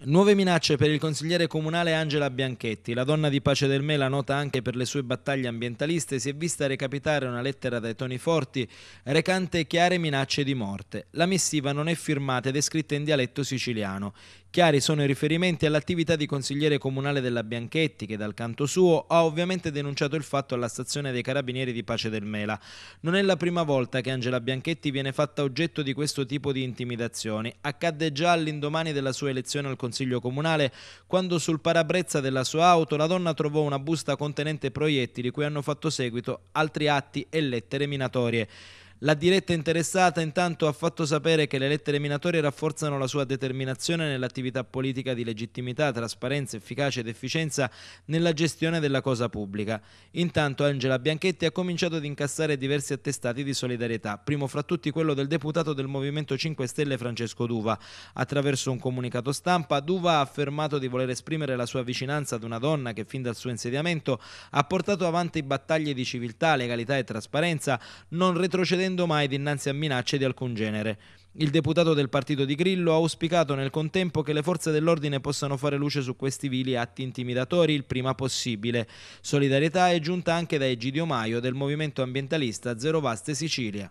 Nuove minacce per il consigliere comunale Angela Bianchetti. La donna di Pace del Mela, nota anche per le sue battaglie ambientaliste, si è vista recapitare una lettera dai toni forti recante chiare minacce di morte. La missiva non è firmata ed è scritta in dialetto siciliano. Chiari sono i riferimenti all'attività di consigliere comunale della Bianchetti che dal canto suo ha ovviamente denunciato il fatto alla stazione dei carabinieri di Pace del Mela. Non è la prima volta che Angela Bianchetti viene fatta oggetto di questo tipo di intimidazioni. Accadde già all'indomani della sua elezione al Consiglio Comunale quando sul parabrezza della sua auto la donna trovò una busta contenente proiettili cui hanno fatto seguito altri atti e lettere minatorie. La diretta interessata intanto ha fatto sapere che le lettere minatorie rafforzano la sua determinazione nell'attività politica di legittimità, trasparenza, efficacia ed efficienza nella gestione della cosa pubblica. Intanto Angela Bianchetti ha cominciato ad incassare diversi attestati di solidarietà, primo fra tutti quello del deputato del Movimento 5 Stelle Francesco Duva. Attraverso un comunicato stampa, Duva ha affermato di voler esprimere la sua vicinanza ad una donna che fin dal suo insediamento ha portato avanti battaglie di civiltà, legalità e trasparenza, non retrocedendo esponendo mai dinanzi a minacce di alcun genere. Il deputato del partito di Grillo ha auspicato nel contempo che le forze dell'ordine possano fare luce su questi vili atti intimidatori il prima possibile. Solidarietà è giunta anche da Egidio Maio del movimento ambientalista Zero Vaste Sicilia.